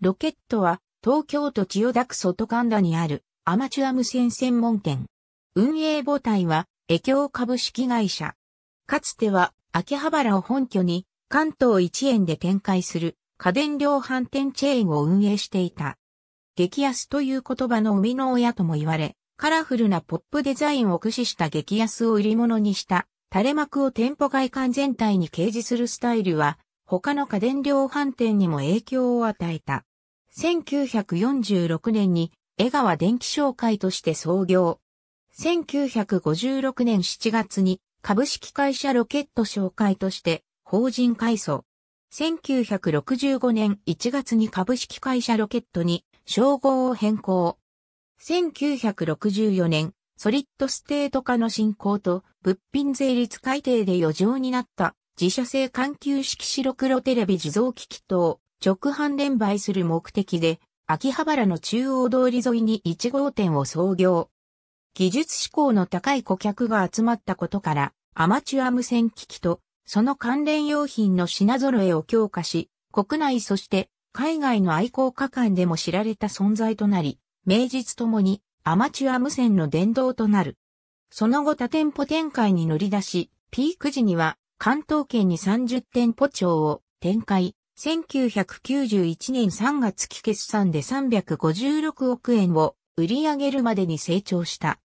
ロケットは東京都千代田区外神田にあるアマチュア無線専門店。運営母体は、江京株式会社。かつては、秋葉原を本拠に、関東一円で展開する家電量販店チェーンを運営していた。激安という言葉の生みの親とも言われ、カラフルなポップデザインを駆使した激安を売り物にした垂れ幕を店舗外観全体に掲示するスタイルは他の家電量販店にも影響を与えた。1946年に江川電気商会として創業。1956年7月に株式会社ロケット商会として法人改装。1965年1月に株式会社ロケットに称号を変更。1964年、ソリッドステート化の進行と物品税率改定で余剰になった自社製環球式白黒テレビ自動機器等直販連売する目的で、秋葉原の中央通り沿いに1号店を創業。技術志向の高い顧客が集まったことから、アマチュア無線機器と、その関連用品の品揃えを強化し、国内そして海外の愛好家間でも知られた存在となり、名実ともにアマチュア無線の殿堂となる。その後多店舗展開に乗り出し、ピーク時には関東圏に30店舗長を展開、1991年3月期決算で356億円を売り上げるまでに成長した。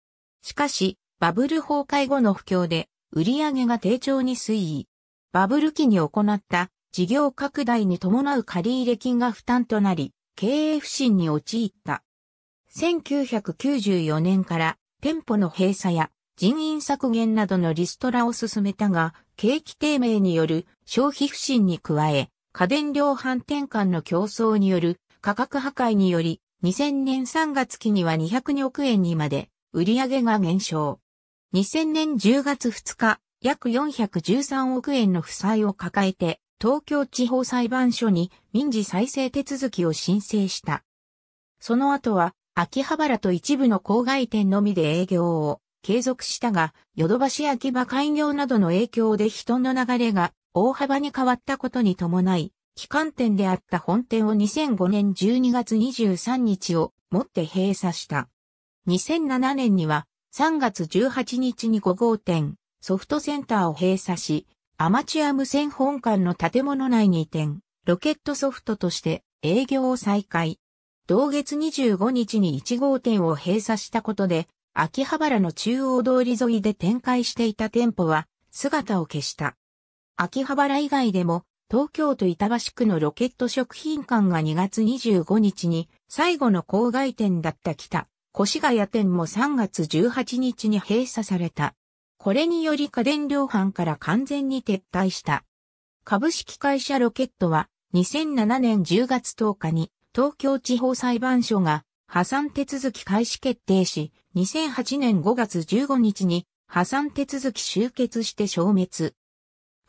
しかし、バブル崩壊後の不況で売り上げが低調に推移。バブル期に行った事業拡大に伴う借入金が負担となり、経営不振に陥った。1994年から店舗の閉鎖や人員削減などのリストラを進めたが、景気低迷による消費不振に加え、家電量販店間の競争による価格破壊により、2000年3月期には202億円にまで売上が減少。2000年10月2日、約413億円の負債を抱えて、東京地方裁判所に民事再生手続きを申請した。その後は、秋葉原と一部の郊外店のみで営業を継続したが、ヨドバシ秋葉開業などの影響で人の流れが大幅に変わったことに伴い、機関店であった本店を2005年12月23日をもって閉鎖した。2007年には3月18日に5号店、ソフトセンターを閉鎖し、アマチュア無線本館の建物内に移転、ロケットソフトとして営業を再開。同月25日に1号店を閉鎖したことで、秋葉原の中央通り沿いで展開していた店舗は姿を消した。秋葉原以外でも、東京都板橋区のロケット食品館が2月25日に最後の郊外店だった北、越谷店も3月18日に閉鎖された。これにより家電量販から完全に撤退した。株式会社ロケットは2007年10月10日に東京地方裁判所が破産手続き開始決定し、2008年5月15日に破産手続き終結して消滅。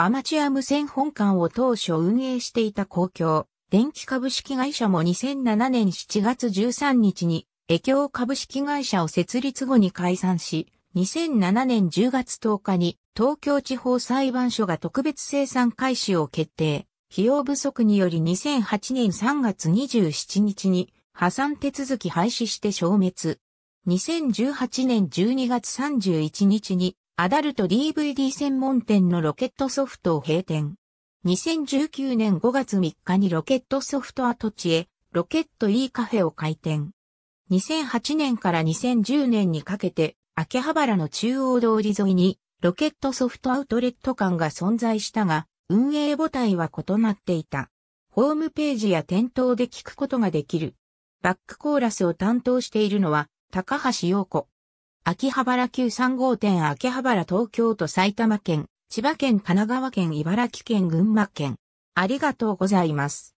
アマチュア無線本館を当初運営していた公共、電気株式会社も2007年7月13日に、営協株式会社を設立後に解散し、2007年10月10日に東京地方裁判所が特別生産開始を決定。費用不足により2008年3月27日に破産手続き廃止して消滅。2018年12月31日にアダルト DVD 専門店のロケットソフトを閉店。2019年5月3日にロケットソフト跡地へロケット E カフェを開店。2008年から2010年にかけて秋葉原の中央通り沿いにロケットソフトアウトレット館が存在したが運営母体は異なっていた。ホームページや店頭で聞くことができる。バックコーラスを担当しているのは高橋陽子。秋葉原9 3号店秋葉原東京都埼玉県、千葉県神奈川県茨城県群馬県。ありがとうございます。